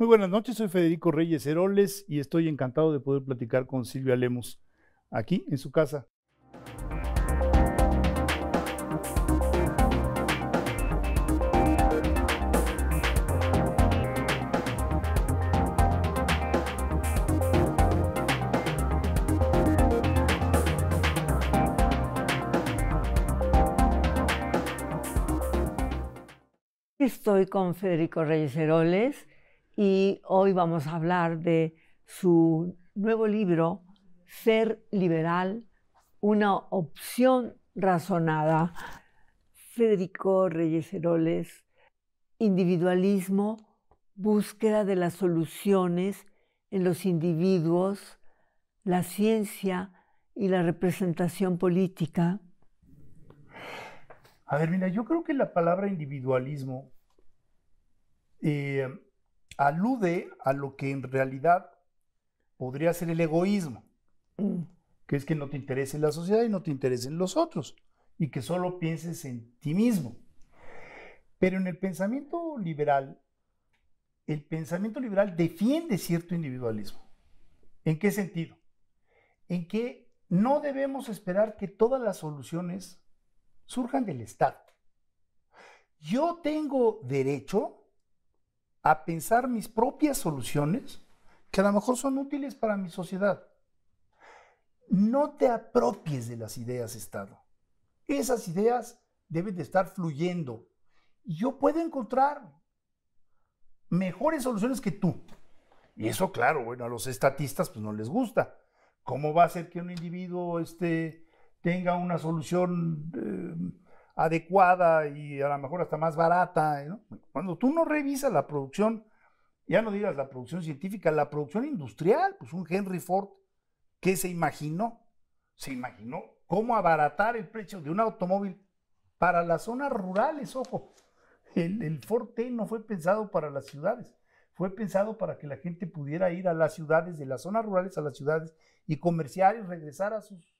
Muy buenas noches, soy Federico Reyes Heroles y estoy encantado de poder platicar con Silvia Lemos aquí en su casa. Estoy con Federico Reyes Heroles y hoy vamos a hablar de su nuevo libro, Ser Liberal, una opción razonada. Federico Reyes Heroles, individualismo, búsqueda de las soluciones en los individuos, la ciencia y la representación política. A ver, mira, yo creo que la palabra individualismo eh, alude a lo que en realidad podría ser el egoísmo, mm. que es que no te interese la sociedad y no te interesen los otros, y que solo pienses en ti mismo. Pero en el pensamiento liberal, el pensamiento liberal defiende cierto individualismo. ¿En qué sentido? En que no debemos esperar que todas las soluciones surjan del Estado. Yo tengo derecho a pensar mis propias soluciones que a lo mejor son útiles para mi sociedad. No te apropies de las ideas, Estado. Esas ideas deben de estar fluyendo. Yo puedo encontrar mejores soluciones que tú. Y eso, claro, bueno, a los estatistas pues no les gusta. ¿Cómo va a ser que un individuo este, tenga una solución eh, adecuada y a lo mejor hasta más barata. Cuando tú no revisas la producción, ya no digas la producción científica, la producción industrial, pues un Henry Ford, que se imaginó? Se imaginó cómo abaratar el precio de un automóvil para las zonas rurales, ojo. El, el Ford T no fue pensado para las ciudades, fue pensado para que la gente pudiera ir a las ciudades, de las zonas rurales a las ciudades y comerciar regresar a sus,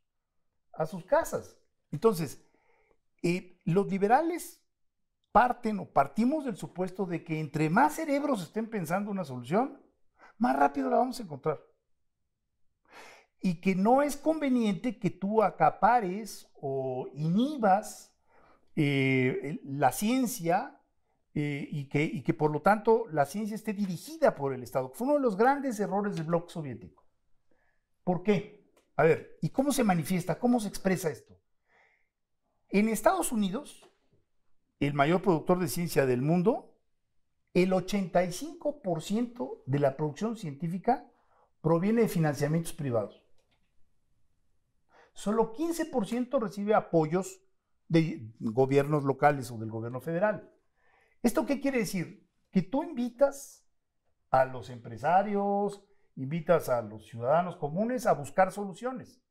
a sus casas. Entonces, eh, los liberales parten o partimos del supuesto de que entre más cerebros estén pensando una solución, más rápido la vamos a encontrar. Y que no es conveniente que tú acapares o inhibas eh, la ciencia eh, y, que, y que por lo tanto la ciencia esté dirigida por el Estado. Fue uno de los grandes errores del bloque soviético. ¿Por qué? A ver, ¿y cómo se manifiesta? ¿Cómo se expresa esto? En Estados Unidos, el mayor productor de ciencia del mundo, el 85% de la producción científica proviene de financiamientos privados. Solo 15% recibe apoyos de gobiernos locales o del gobierno federal. ¿Esto qué quiere decir? Que tú invitas a los empresarios, invitas a los ciudadanos comunes a buscar soluciones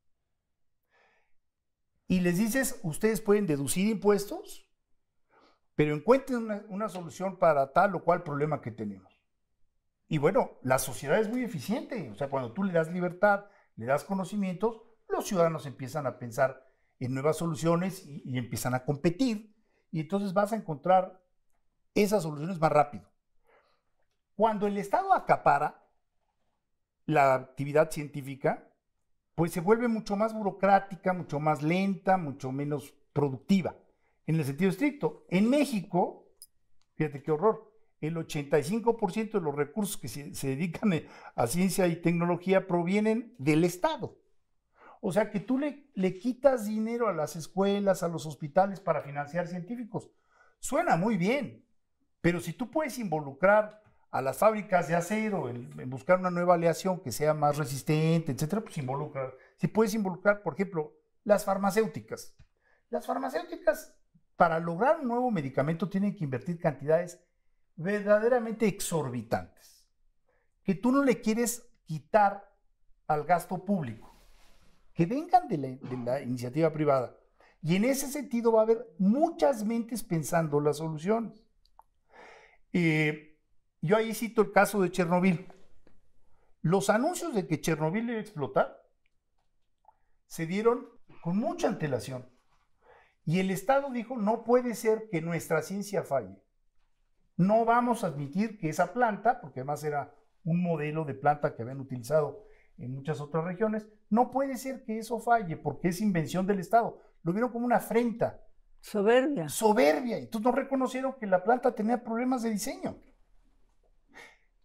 y les dices, ustedes pueden deducir impuestos, pero encuentren una, solución para tal o cual problema que tenemos. Y bueno, la sociedad es muy eficiente, o sea, cuando tú le das libertad, le das conocimientos, los ciudadanos empiezan a pensar en nuevas soluciones y, y, empiezan a competir. Y entonces vas a encontrar esas soluciones más rápido. Cuando el Estado acapara la actividad científica, pues se vuelve mucho más burocrática, mucho más lenta, mucho menos productiva, en el sentido estricto. En México, fíjate qué horror, el 85% de los recursos que se, dedican a ciencia y tecnología provienen del Estado. O sea que tú le, le quitas dinero a las escuelas, a los hospitales para financiar científicos. Suena muy bien, pero si tú puedes involucrar a las fábricas de acero, en buscar una nueva aleación que sea más resistente, etcétera, pues involucra. Si puedes involucrar, por ejemplo, las farmacéuticas. Las farmacéuticas, para lograr un nuevo medicamento, tienen que invertir cantidades verdaderamente exorbitantes, que tú no le quieres quitar al gasto público, que vengan de la, iniciativa privada. Y en ese sentido va a haber muchas mentes pensando las soluciones. Eh, yo ahí cito el caso de Chernobyl. Los anuncios de que Chernobyl iba a explotar se dieron con mucha antelación. Y el Estado dijo, no puede ser que nuestra ciencia falle. No vamos a admitir que esa planta, porque además era un modelo de planta que habían utilizado en muchas otras regiones, no puede ser que eso falle porque es invención del Estado. Lo vieron como una afrenta. Soberbia. Soberbia. Entonces no reconocieron que la planta tenía problemas de diseño.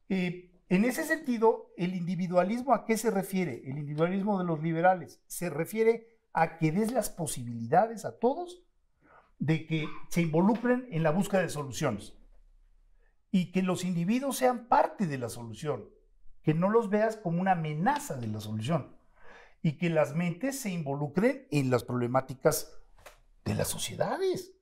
Eh, en ese sentido, ¿el individualismo a qué se refiere? El individualismo de los liberales se refiere a que des las posibilidades a todos de que se involucren en la búsqueda de soluciones y que los individuos sean parte de la solución, que no los veas como una amenaza de la solución y que las mentes se involucren en las problemáticas de las sociedades.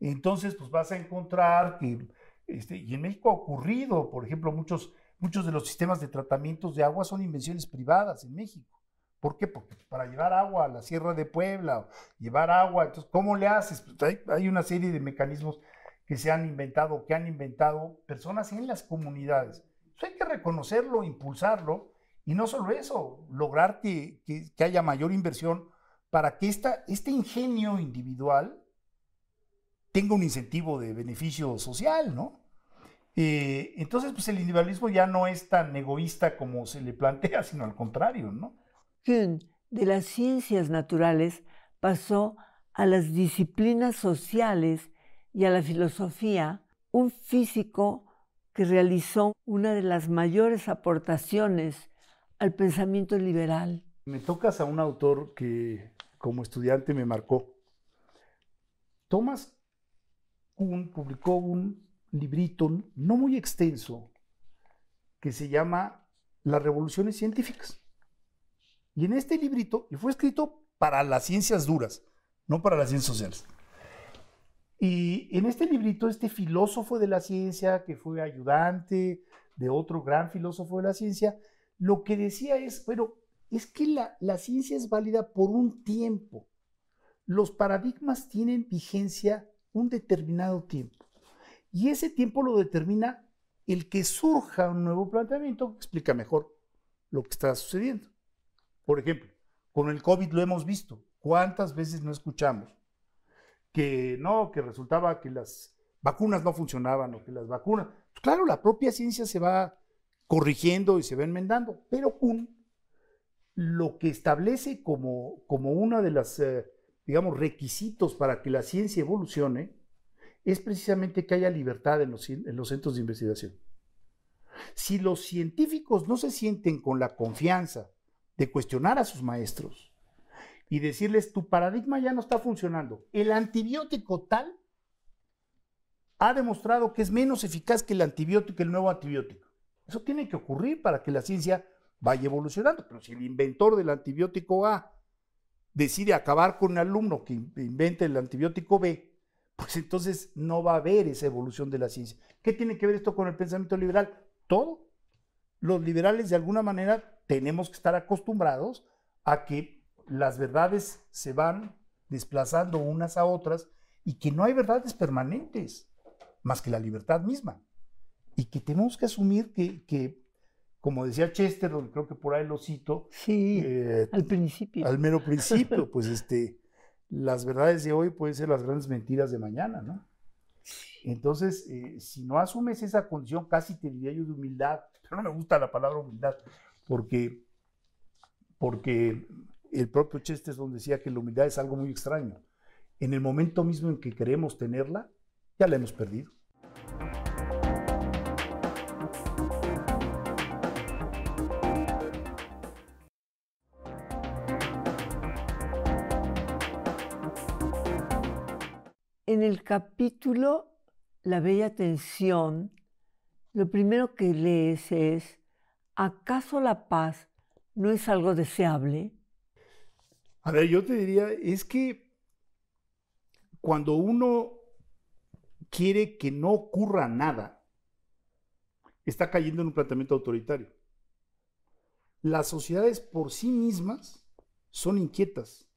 Entonces, pues vas a encontrar que este, y en México ha ocurrido, por ejemplo, muchos, muchos de los sistemas de tratamientos de agua son invenciones privadas en México. ¿Por qué? Porque para llevar agua a la Sierra de Puebla, llevar agua, entonces, ¿cómo le haces? Pues, hay, una serie de mecanismos que se han inventado, que han inventado personas en las comunidades. Eso hay que reconocerlo, impulsarlo, y no solo eso, lograr que, haya mayor inversión para que este ingenio individual tenga un incentivo de beneficio social, ¿no? Eh, entonces, pues el individualismo ya no es tan egoísta como se le plantea, sino al contrario, ¿no? Kuhn, de las ciencias naturales, pasó a las disciplinas sociales y a la filosofía, un físico que realizó una de las mayores aportaciones al pensamiento liberal. Me tocas a un autor que como estudiante me marcó. Thomas Kuhn publicó un librito no muy extenso que se llama Las revoluciones científicas. Y en este librito, y fue escrito para las ciencias duras, no para las ciencias sociales. Y en este librito, este filósofo de la ciencia, que fue ayudante de otro gran filósofo de la ciencia, lo que decía es, bueno, es que la, la ciencia es válida por un tiempo. Los paradigmas tienen vigencia un determinado tiempo. Y ese tiempo lo determina el que surja un nuevo planteamiento que explica mejor lo que está sucediendo. Por ejemplo, con el COVID lo hemos visto. ¿Cuántas veces no escuchamos que no, que resultaba que las vacunas no funcionaban o que las vacunas... Pues claro, la propia ciencia se va corrigiendo y se va enmendando, pero lo que establece como, como uno de los, eh, digamos, requisitos para que la ciencia evolucione es precisamente que haya libertad en los, centros de investigación. Si los científicos no se sienten con la confianza de cuestionar a sus maestros y decirles, tu paradigma ya no está funcionando, el antibiótico tal ha demostrado que es menos eficaz que el antibiótico, el nuevo antibiótico. Eso tiene que ocurrir para que la ciencia vaya evolucionando. Pero si el inventor del antibiótico A decide acabar con un alumno que invente el antibiótico B, pues entonces no va a haber esa evolución de la ciencia. ¿Qué tiene que ver esto con el pensamiento liberal? Todo. Los liberales de alguna manera tenemos que estar acostumbrados a que las verdades se van desplazando unas a otras y que no hay verdades permanentes más que la libertad misma. Y que tenemos que asumir que, como decía Chester, creo que por ahí lo cito. Sí, eh, al principio. Al mero principio, pues este, las verdades de hoy pueden ser las grandes mentiras de mañana, ¿no? Entonces, eh, si no asumes esa condición, casi te diría yo de humildad, pero no me gusta la palabra humildad, porque, porque el propio donde decía que la humildad es algo muy extraño. En el momento mismo en que queremos tenerla, ya la hemos perdido. En el capítulo La Bella Tensión, lo primero que lees es, ¿acaso la paz no es algo deseable? A ver, yo te diría, es que cuando uno quiere que no ocurra nada, está cayendo en un planteamiento autoritario. Las sociedades por sí mismas son inquietas,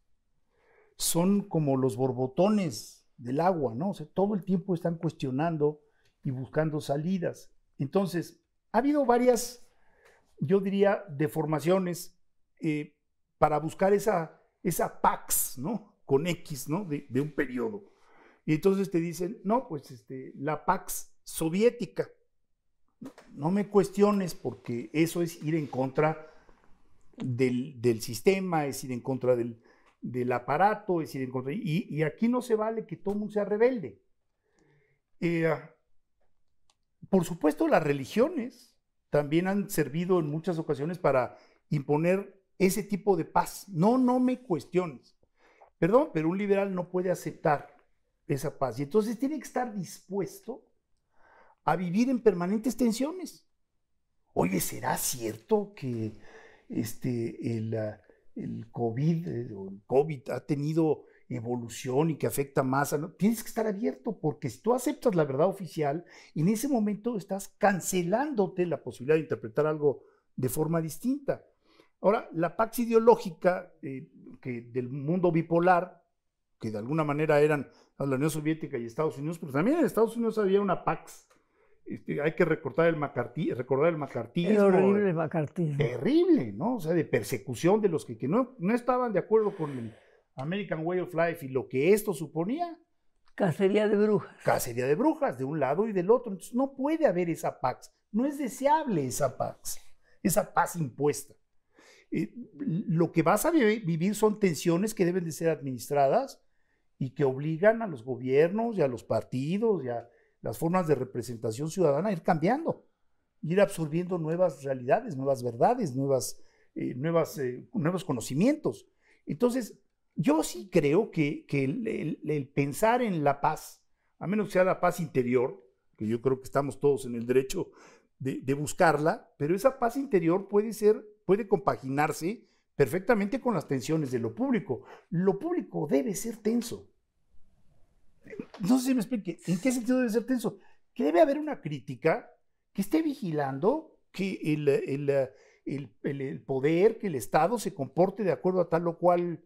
son como los borbotones del agua, ¿no? O sea, todo el tiempo están cuestionando y buscando salidas. Entonces, ha habido varias, yo diría, deformaciones eh, para buscar esa, esa pax, ¿no? Con X, ¿no? De, un periodo. Y entonces te dicen, no, pues este, la pax soviética. No me cuestiones porque eso es ir en contra del sistema, es ir en contra del, del aparato, es decir, y, y, aquí no se vale que todo mundo sea rebelde. Eh, por supuesto, las religiones también han servido en muchas ocasiones para imponer ese tipo de paz. No, no me cuestiones. Perdón, pero un liberal no puede aceptar esa paz. Y entonces tiene que estar dispuesto a vivir en permanentes tensiones. Oye, ¿será cierto que este, el, el COVID eh, el COVID ha tenido evolución y que afecta más, tienes que estar abierto porque si tú aceptas la verdad oficial, en ese momento estás cancelándote la posibilidad de interpretar algo de forma distinta. Ahora, la pax ideológica eh, que del mundo bipolar, que de alguna manera eran la Unión Soviética y Estados Unidos, pero también en Estados Unidos había una pax este, hay que recordar el macartismo. Recordar el horrible Terrible, ¿no? O sea, de persecución de los que, no, no, estaban de acuerdo con el American Way of Life y lo que esto suponía. Cacería de brujas. Cacería de brujas, de un lado y del otro. Entonces, no puede haber esa pax. No es deseable esa pax, esa paz impuesta. Eh, lo que vas a vivir son tensiones que deben de ser administradas y que obligan a los gobiernos y a los partidos y a las formas de representación ciudadana ir cambiando, ir absorbiendo nuevas realidades, nuevas verdades, nuevas, eh, eh, nuevos conocimientos. Entonces, yo sí creo que, el, pensar en la paz, a menos que sea la paz interior, que yo creo que estamos todos en el derecho de, de buscarla, pero esa paz interior puede ser, puede compaginarse perfectamente con las tensiones de lo público. Lo público debe ser tenso no sé si me explique, ¿en qué sentido debe ser tenso? Que debe haber una crítica que esté vigilando que el, poder, que el Estado se comporte de acuerdo a tal o cual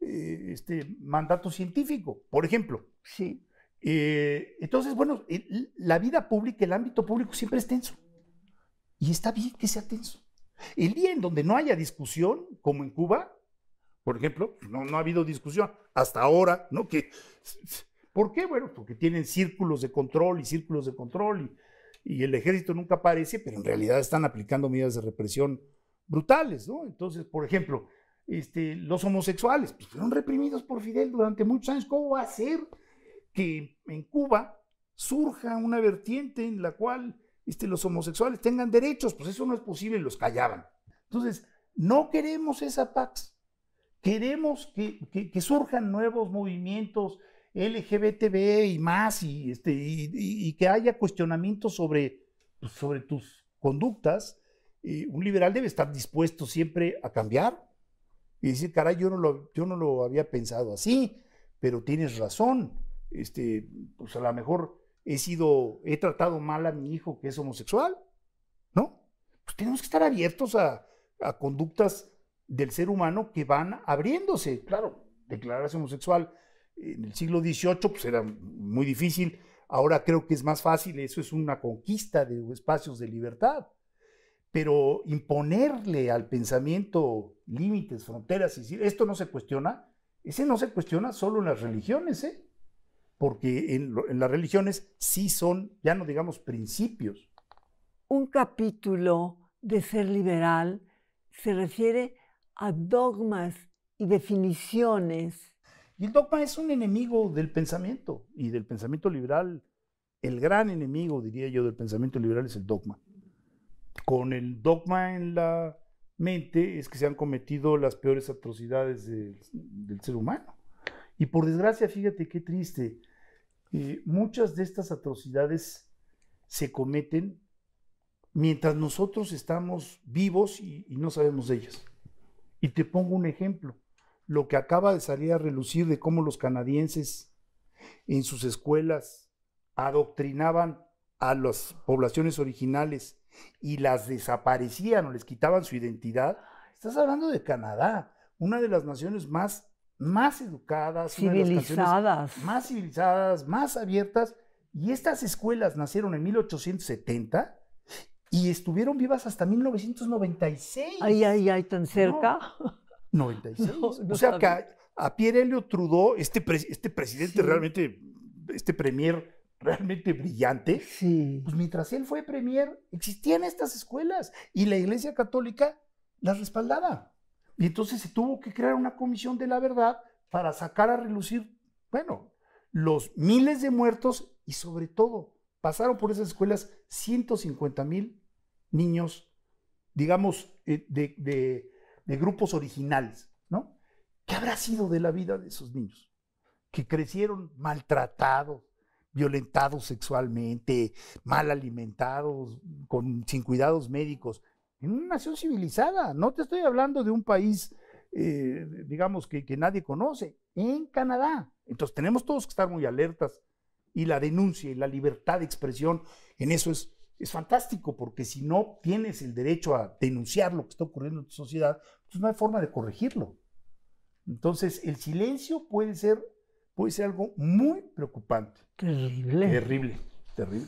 eh, este, mandato científico, por ejemplo. Sí. Eh, entonces, bueno, la vida pública, el ámbito público siempre es tenso. Y está bien que sea tenso. El día en donde no haya discusión, como en Cuba, por ejemplo, pues no, no ha habido discusión hasta ahora, ¿no? Que ¿Por qué? Bueno, porque tienen círculos de control y círculos de control y, el ejército nunca aparece, pero en realidad están aplicando medidas de represión brutales, ¿no? Entonces, por ejemplo, este, los homosexuales pues, fueron reprimidos por Fidel durante muchos años. ¿Cómo va a ser que en Cuba surja una vertiente en la cual este, los homosexuales tengan derechos? Pues eso no es posible los callaban. Entonces, no queremos esa Pax. Queremos que surjan nuevos movimientos, LGBTB y más, y, este, que haya cuestionamientos sobre, pues, sobre tus conductas, eh, un liberal debe estar dispuesto siempre a cambiar y decir, caray, yo no lo, yo no lo había pensado así, pero tienes razón. Este, pues a lo mejor he sido, he tratado mal a mi hijo que es homosexual, ¿no? Pues tenemos que estar abiertos a, a conductas del ser humano que van abriéndose. Claro, declararse homosexual en el siglo XVIII pues era muy difícil, ahora creo que es más fácil, eso es una conquista de espacios de libertad. Pero imponerle al pensamiento límites, fronteras, y esto no se cuestiona, ese no se cuestiona solo en las religiones, ¿eh? porque en, en las religiones sí son, ya no digamos, principios. Un capítulo de ser liberal se refiere a dogmas y definiciones y el dogma es un enemigo del pensamiento y del pensamiento liberal. El gran enemigo, diría yo, del pensamiento liberal es el dogma. Con el dogma en la mente es que se han cometido las peores atrocidades del ser humano. Y por desgracia, fíjate qué triste, eh, muchas de estas atrocidades se cometen mientras nosotros estamos vivos y, y no sabemos de ellas. Y te pongo un ejemplo lo que acaba de salir a relucir de cómo los canadienses en sus escuelas adoctrinaban a las poblaciones originales y las desaparecían o les quitaban su identidad, estás hablando de Canadá, una de las naciones más, más educadas, civilizadas. más civilizadas, más abiertas, y estas escuelas nacieron en 1870 y estuvieron vivas hasta 1996. Ay, ay, ay, tan cerca. 96. o sea, que a, Pierre Trudeau, este, este presidente realmente, este premier realmente brillante, pues mientras él fue premier, existían estas escuelas y la Iglesia Católica las respaldaba. Y entonces se tuvo que crear una comisión de la verdad para sacar a relucir, bueno, los miles de muertos y sobre todo pasaron por esas escuelas 150 mil niños, digamos, eh, de de grupos originales, ¿no? ¿Qué habrá sido de la vida de esos niños? Que crecieron maltratados, violentados sexualmente, mal alimentados, sin cuidados médicos, en una nación civilizada. No te estoy hablando de un país, eh, digamos, que, que nadie conoce, en Canadá. Entonces tenemos todos que estar muy alertas y la denuncia y la libertad de expresión en eso es es fantástico, porque si no tienes el derecho a denunciar lo que está ocurriendo en tu sociedad, pues no hay forma de corregirlo. Entonces, el silencio puede ser, puede ser algo muy preocupante. Terrible. Terrible, terrible.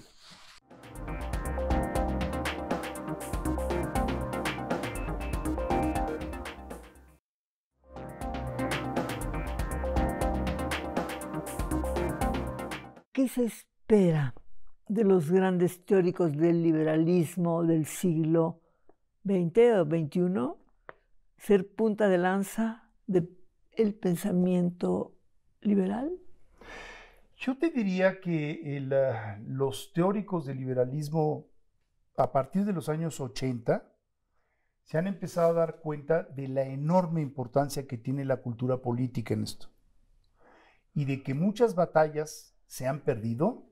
¿Qué se espera de los grandes teóricos del liberalismo del siglo XX o XXI, ser punta de lanza del pensamiento liberal? Yo te diría que eh, los teóricos del liberalismo a partir de los años 80 se han empezado a dar cuenta de la enorme importancia que tiene la cultura política en esto y de que muchas batallas se han perdido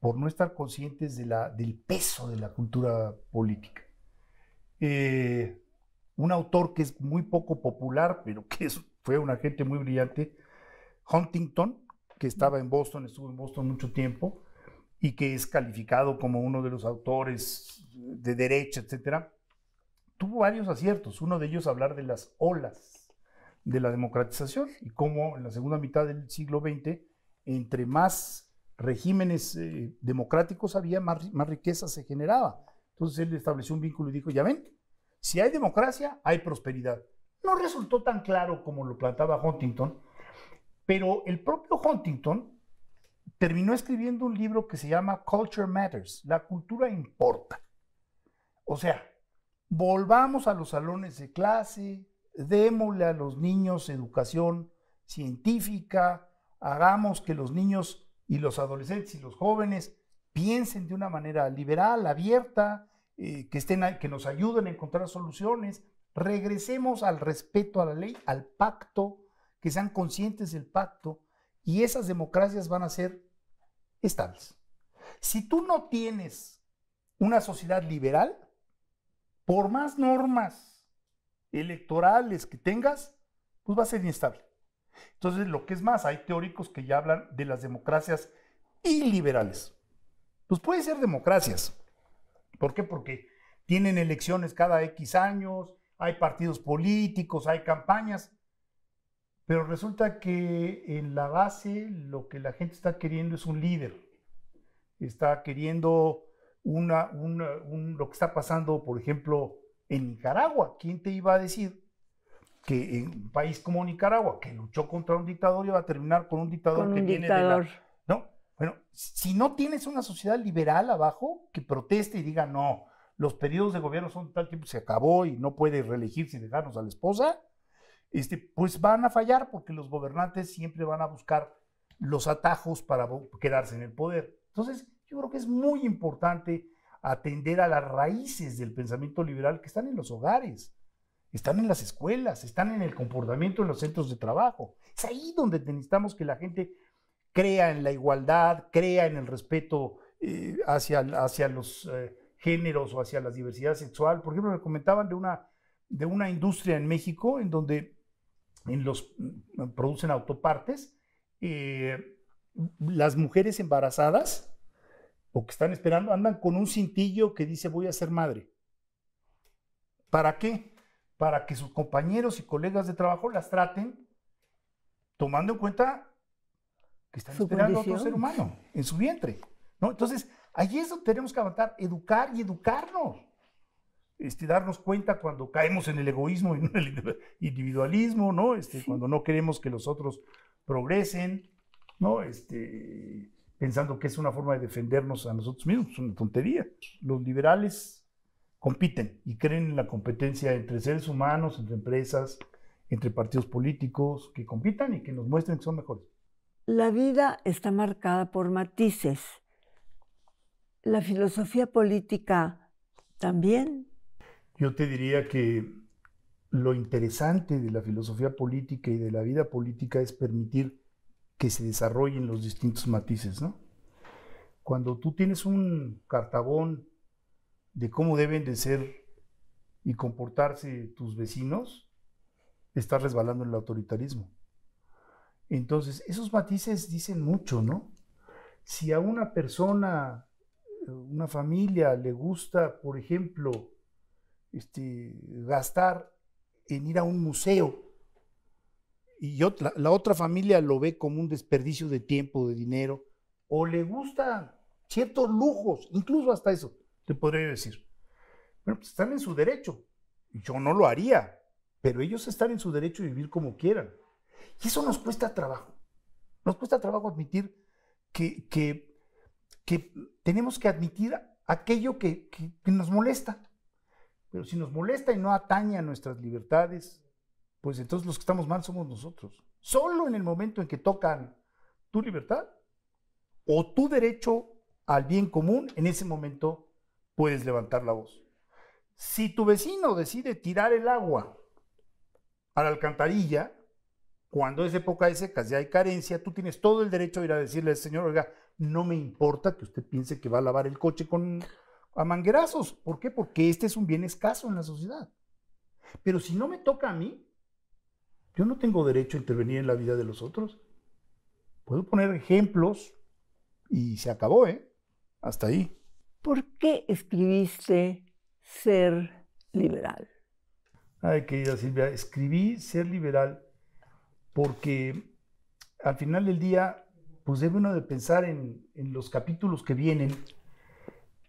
por no estar conscientes del peso de la cultura política. Eh, un autor que es muy poco popular, pero que fue un agente muy brillante, Huntington, que estaba en Boston, estuvo en Boston mucho tiempo, y que es calificado como uno de los autores de derecha, etc. tuvo varios aciertos. Uno de ellos hablar de las olas de la democratización y cómo en la segunda mitad del siglo XX, entre más regímenes eh, democráticos había, más, más riqueza se generaba. Entonces él estableció un vínculo y dijo, ya ven, si hay democracia, hay prosperidad. No resultó tan claro como lo plantaba Huntington, pero el propio Huntington terminó escribiendo un libro que se llama Culture Matters, la cultura importa. O sea, volvamos a los salones de clase, démosle a los niños educación científica, hagamos que los niños y los adolescentes y los jóvenes piensen de una manera liberal, abierta, eh, que, estén, que nos ayuden a encontrar soluciones. Regresemos al respeto a la ley, al pacto, que sean conscientes del pacto y esas democracias van a ser estables. Si tú no tienes una sociedad liberal, por más normas electorales que tengas, pues va a ser inestable. Entonces, lo que es más, hay teóricos que ya hablan de las democracias iliberales. Pues pueden ser democracias. ¿Por qué? Porque tienen elecciones cada X años, hay partidos políticos, hay campañas. Pero resulta que en la base lo que la gente está queriendo es un líder. Está queriendo lo que está pasando, por ejemplo, en Nicaragua. ¿Quién te iba a decir que en un país como Nicaragua, que luchó contra un dictador, y va a terminar con un dictador que viene de la... ¿No? Bueno, si no tienes una sociedad liberal abajo que proteste y diga, no, los periodos de gobierno son tal tiempo, se acabó y no puede reelegirse y dejarnos a la esposa, este, pues van a fallar porque los gobernantes siempre van a buscar los atajos para quedarse en el poder. Entonces, yo creo que es muy importante atender a las raíces del pensamiento liberal que están en los hogares están en las escuelas, están en el comportamiento en los centros de trabajo. Es ahí donde necesitamos que la gente crea en la igualdad, crea en el respeto eh, hacia, los eh, géneros o hacia la diversidad sexual. Por ejemplo, me comentaban de una, de una industria en México en donde en los, mm, producen autopartes. Eh, las mujeres embarazadas o que están esperando andan con un cintillo que dice voy a ser madre. ¿Para qué? para que sus compañeros y colegas de trabajo las traten tomando en cuenta que están esperando a otro ser humano en su vientre. ¿no? Entonces, ahí es donde tenemos que avanzar, educar y educarnos. Este, darnos cuenta cuando caemos en el egoísmo y en el individualismo, ¿no? Este, Cuando no queremos que los otros progresen, ¿no? Este, pensando que es una forma de defendernos a nosotros mismos, es una tontería. Los liberales compiten y creen en la competencia entre seres humanos, entre empresas, entre partidos políticos, que compitan y que nos muestren que son mejores. La vida está marcada por matices. La filosofía política también. Yo te diría que lo interesante de la filosofía política y de la vida política es permitir que se desarrollen los distintos matices, ¿no? Cuando tú tienes un cartabón de cómo deben de ser y comportarse tus vecinos, estás resbalando el autoritarismo. Entonces, esos matices dicen mucho, ¿no? Si a una persona, eh, una familia le gusta, por ejemplo, este, gastar en ir a un museo, y la otra familia lo ve como un desperdicio de tiempo, de dinero, o le gusta ciertos lujos, incluso hasta eso, te podría decir, bueno, pues están en su derecho. Yo no lo haría, pero ellos están en su derecho de vivir como quieran. Y eso nos cuesta trabajo. Nos cuesta trabajo admitir que, que, tenemos que admitir aquello que, nos molesta. Pero si nos molesta y no atañe a nuestras libertades, pues entonces los que estamos mal somos nosotros. Solo en el momento en que tocan tu libertad o tu derecho al bien común, en ese momento puedes levantar la voz. Si tu vecino decide tirar el agua a la alcantarilla, cuando es época de secas y hay carencia, tú tienes todo el derecho de ir a decirle al señor, oiga, no me importa que usted piense que va a lavar el coche con a manguerazos. ¿Por qué? Porque este es un bien escaso en la sociedad. Pero si no me toca a mí, yo no tengo derecho a intervenir en la vida de los otros. Puedo poner ejemplos y se acabó, ¿eh? Hasta ahí. ¿Por qué escribiste Ser Liberal? Ay, querida Silvia, escribí Ser Liberal porque al final del día, pues debe uno de pensar en, los capítulos que vienen.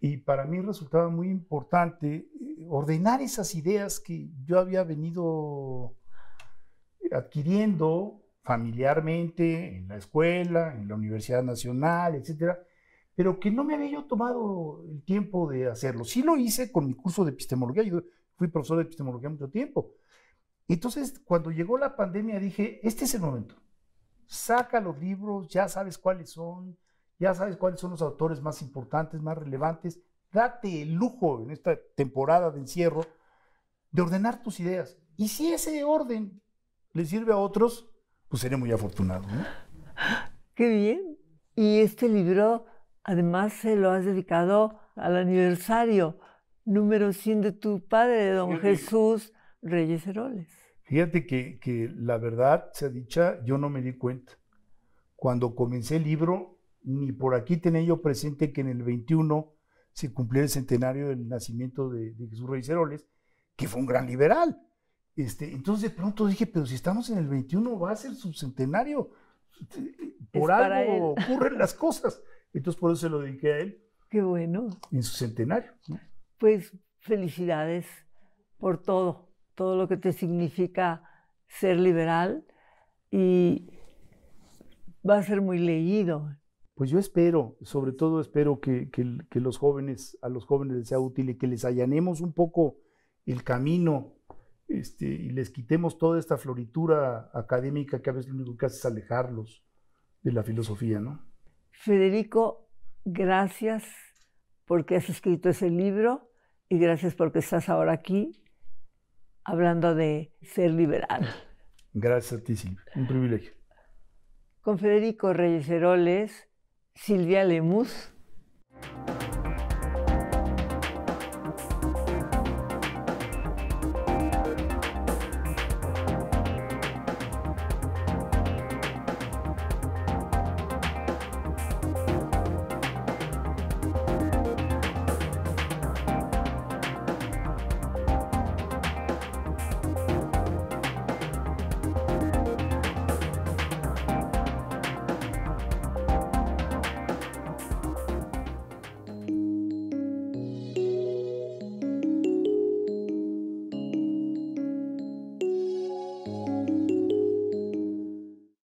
Y para mí resultaba muy importante eh, ordenar esas ideas que yo había venido adquiriendo familiarmente, en la escuela, en la Universidad Nacional, etcétera, pero que no me había yo tomado el tiempo de hacerlo. Sí lo hice con mi curso de epistemología, yo fui profesor de epistemología mucho tiempo. Entonces, cuando llegó la pandemia, dije, este es el momento. Saca los libros, ya sabes cuáles son, ya sabes cuáles son los autores más importantes, más relevantes. Date el lujo en esta temporada de encierro de ordenar tus ideas. Y si ese orden le sirve a otros, pues seré muy afortunado. Qué bien. Y este libro Además, se lo has dedicado al aniversario número 100 de tu padre, don Jesús Reyes Heroles. Fíjate que, la verdad, se dicha, yo no me di cuenta. Cuando comencé el libro, ni por aquí tenía yo presente que en el 21 se cumplía el centenario del nacimiento de, Jesús Reyes Heroles, que fue un gran liberal. Este, entonces de pronto dije, pero si estamos en el 21, va a ser su centenario. Por algo ocurren las cosas. Entonces por eso se lo dediqué a él. Qué bueno. En su centenario. Pues felicidades por todo, todo lo que te significa ser liberal y va a ser muy leído. Pues yo espero, sobre todo espero que, que, los jóvenes, a los jóvenes les sea útil y que les allanemos un poco el camino este, y les quitemos toda esta floritura académica que a veces lo único que hace es alejarlos de la filosofía, ¿no? Federico, gracias porque has escrito ese libro y gracias porque estás ahora aquí hablando de ser liberal. Gracias a ti, Silvia. Un privilegio. Con Federico Reyes Silvia Lemus.